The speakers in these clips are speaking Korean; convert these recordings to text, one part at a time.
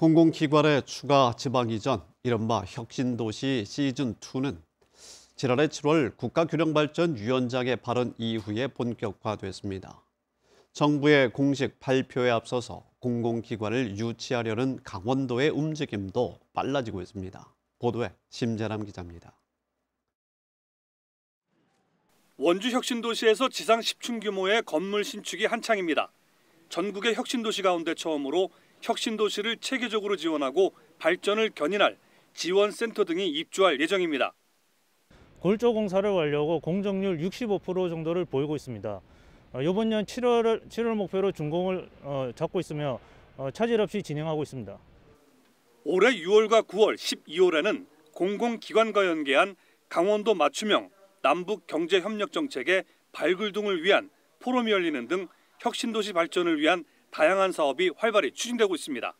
공공기관의 추가 지방 이전, 이른바 혁신도시 시즌2는 지난해 7월 국가균형발전위원장의 발언 이후에 본격화됐습니다. 정부의 공식 발표에 앞서서 공공기관을 유치하려는 강원도의 움직임도 빨라지고 있습니다. 보도에 심재남 기자입니다. 원주 혁신도시에서 지상 10층 규모의 건물 신축이 한창입니다. 전국의 혁신도시 가운데 처음으로 혁신도시를 체계적으로 지원하고 발전을 견인할 지원센터 등이 입주할 예정입니다. 골조 공사를 완료하고 공정률 65% 정도를 보이고 있습니다. 이번 어, 년 7월, 7월 목표로 준공을 어, 잡고 있으며 어, 차질 없이 진행하고 있습니다. 올해 6월과 9월, 12월에는 공공기관과 연계한 강원도 맞춤형 남북 경제협력 정책의 발굴등을 위한 포럼이 열리는 등 혁신도시 발전을 위한 다양한 사업이 활발히 추진되고 있습니다.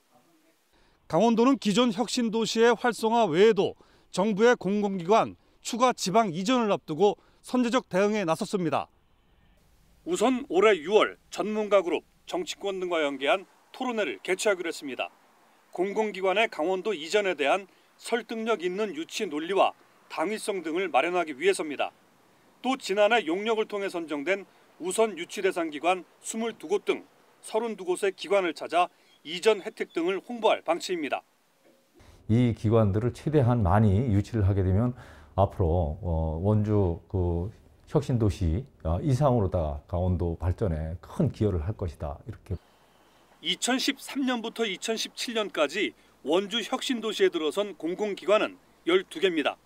강원도는 기존 혁신도시의 활성화 외에도 정부의 공공기관 추가 지방 이전을 앞두고 선제적 대응에 나섰습니다. 우선 올해 6월 전문가 그룹, 정치권 등과 연계한 토론회를 개최하기로 했습니다. 공공기관의 강원도 이전에 대한 설득력 있는 유치 논리와 당위성 등을 마련하기 위해서입니다. 또 지난해 용역을 통해 선정된 우선 유치 대상 기관 22곳 등 32곳의 기관을 찾아 이전 혜택 등을 홍보할 방침입니다. 이 기관들을 최대한 많이 유치를 하게 되면 앞으로 어, 원주 그 혁신도시 어, 이상으로 다 강원도 발전에 큰 기여를 할 것이다. 이렇게. 2013년부터 2017년까지 원주 혁신도시에 들어선 공공기관은 12개입니다.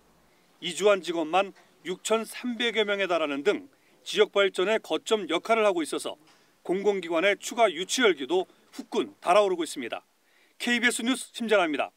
이주한 직원만 6,300여 명에 달하는 등 지역 발전의 거점 역할을 하고 있어서 공공기관의 추가 유치열기도 후끈 달아오르고 있습니다. KBS 뉴스 심재라입니다.